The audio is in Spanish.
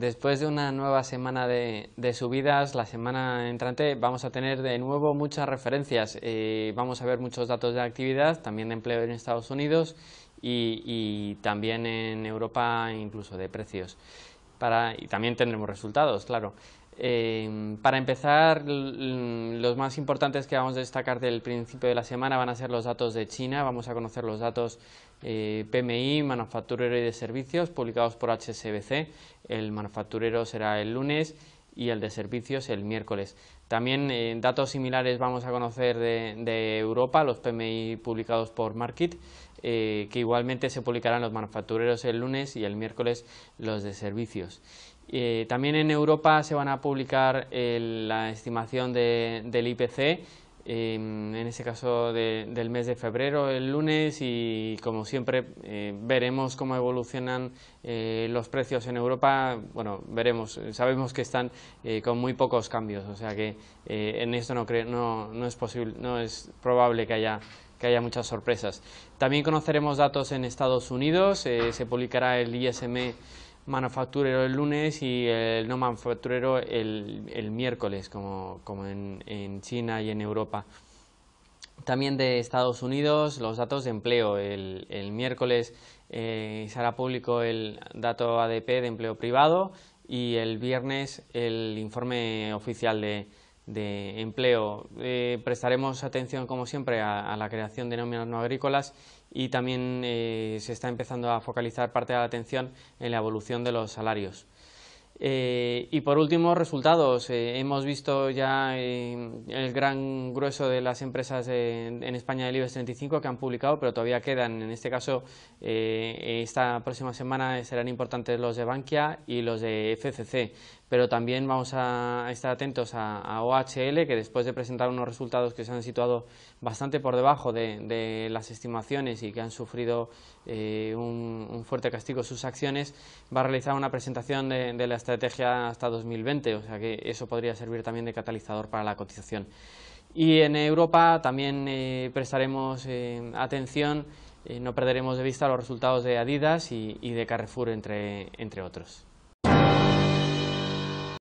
Después de una nueva semana de, subidas, la semana entrante vamos a tener de nuevo muchas referencias. Eh, vamos a ver muchos datos de actividad, también de empleo en Estados Unidos y, también en Europa, incluso de precios. y también tendremos resultados, claro. Em, para empezar, los más importantes que vamos a destacar del principio de la semana van a ser los datos de China. Vamos a conocer los datos eh, PMI, manufacturero y de servicios, publicados por HSBC. El manufacturero será el lunes y el de servicios el miércoles. También eh, datos similares vamos a conocer de, Europa, los PMI publicados por Market, eh, que igualmente se publicarán los manufactureros el lunes y el miércoles los de servicios. Eh, también en Europa se van a publicar la estimación del IPC, em, en este caso del mes de febrero, el lunes, y como siempre eh, veremos cómo evolucionan eh, los precios en Europa. Bueno, veremos, sabemos que están con muy pocos cambios, o sea que en esto no, no, es posible, no es probable que que haya muchas sorpresas. También conoceremos datos en Estados Unidos, se publicará el ISM manufacturero el lunes y el no manufacturero el, el miércoles, como, en, en, China y en Europa. También de Estados Unidos, los datos de empleo. El, miércoles eh, será público el dato ADP de empleo privado y el viernes el informe oficial de, de empleo. Eh, prestaremos atención, como siempre, a, la creación de nóminas no agrícolas y también eh, se está empezando a focalizar parte de la atención en la evolución de los salarios. Eh, y por último, resultados. Eh, hemos visto ya eh, el gran grueso de las empresas en, España del IBEX 35 que han publicado, pero todavía quedan. En este caso, esta próxima semana serán importantes los de Bankia y los de FCC. Pero también vamos a estar atentos a, OHL, que después de presentar unos resultados que se han situado bastante por debajo de, las estimaciones y que han sufrido un, fuerte castigo sus acciones, va a realizar una presentación de, de estrategia estrategia hasta 2020, o sea que eso podría servir también de catalizador para la cotización. Y en Europa también eh, prestaremos eh, atención, eh, no perderemos de vista los resultados de Adidas y, y de Carrefour, entre, entre otros.